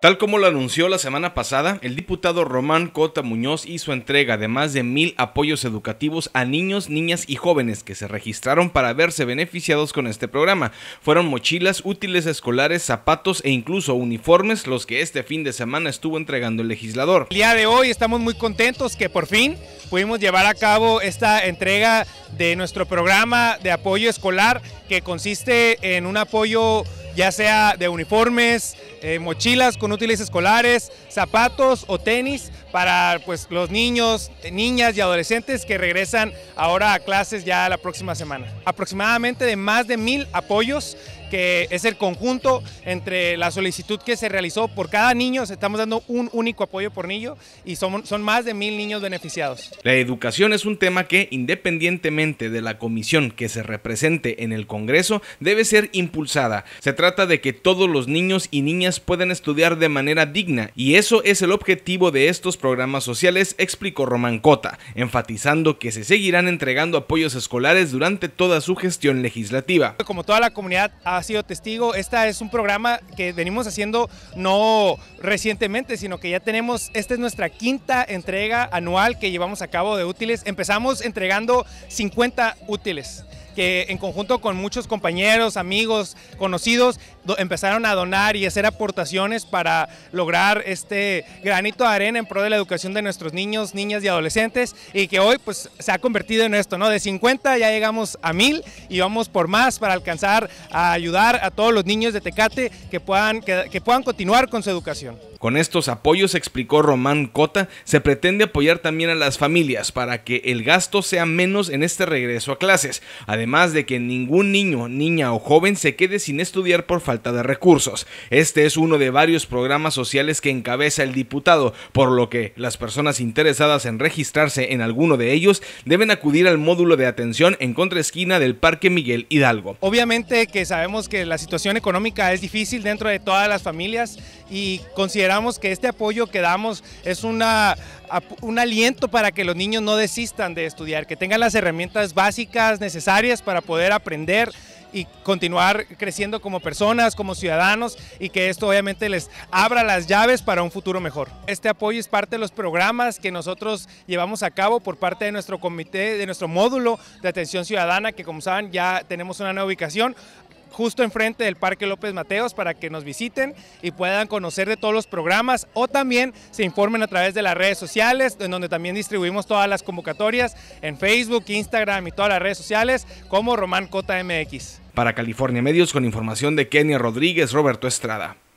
Tal como lo anunció la semana pasada, el diputado Román Cota Muñoz hizo entrega de más de mil apoyos educativos a niños, niñas y jóvenes que se registraron para verse beneficiados con este programa. Fueron mochilas, útiles escolares, zapatos e incluso uniformes los que este fin de semana estuvo entregando el legislador. El día de hoy estamos muy contentos que por fin pudimos llevar a cabo esta entrega de nuestro programa de apoyo escolar que consiste en un apoyo ya sea de uniformes, eh, mochilas con útiles escolares, zapatos o tenis para pues, los niños, niñas y adolescentes que regresan ahora a clases ya la próxima semana. Aproximadamente de más de mil apoyos que es el conjunto entre la solicitud que se realizó por cada niño, estamos dando un único apoyo por niño y son, son más de mil niños beneficiados. La educación es un tema que, independientemente de la comisión que se represente en el Congreso, debe ser impulsada. Se trata de que todos los niños y niñas puedan estudiar de manera digna y eso es el objetivo de estos programas sociales, explicó Román Cota, enfatizando que se seguirán entregando apoyos escolares durante toda su gestión legislativa. Como toda la comunidad ha ha sido testigo, esta es un programa que venimos haciendo no recientemente, sino que ya tenemos, esta es nuestra quinta entrega anual que llevamos a cabo de útiles. Empezamos entregando 50 útiles que en conjunto con muchos compañeros, amigos, conocidos, empezaron a donar y hacer aportaciones para lograr este granito de arena en pro de la educación de nuestros niños, niñas y adolescentes y que hoy pues se ha convertido en esto, ¿no? De 50 ya llegamos a 1000 y vamos por más para alcanzar a ayudar a todos los niños de Tecate que puedan, que puedan continuar con su educación. Con estos apoyos, explicó Román Cota, se pretende apoyar también a las familias para que el gasto sea menos en este regreso a clases, además de que ningún niño, niña o joven se quede sin estudiar por falta de recursos. Este es uno de varios programas sociales que encabeza el diputado, por lo que las personas interesadas en registrarse en alguno de ellos deben acudir al módulo de atención en contraesquina del Parque Miguel Hidalgo. Obviamente que sabemos que la situación económica es difícil dentro de todas las familias, y consideramos que este apoyo que damos es una, un aliento para que los niños no desistan de estudiar, que tengan las herramientas básicas necesarias para poder aprender y continuar creciendo como personas, como ciudadanos y que esto obviamente les abra las llaves para un futuro mejor. Este apoyo es parte de los programas que nosotros llevamos a cabo por parte de nuestro comité, de nuestro módulo de atención ciudadana, que como saben ya tenemos una nueva ubicación justo enfrente del Parque López Mateos para que nos visiten y puedan conocer de todos los programas o también se informen a través de las redes sociales, en donde también distribuimos todas las convocatorias en Facebook, Instagram y todas las redes sociales como Román Cota Para California Medios con información de Kenia Rodríguez, Roberto Estrada.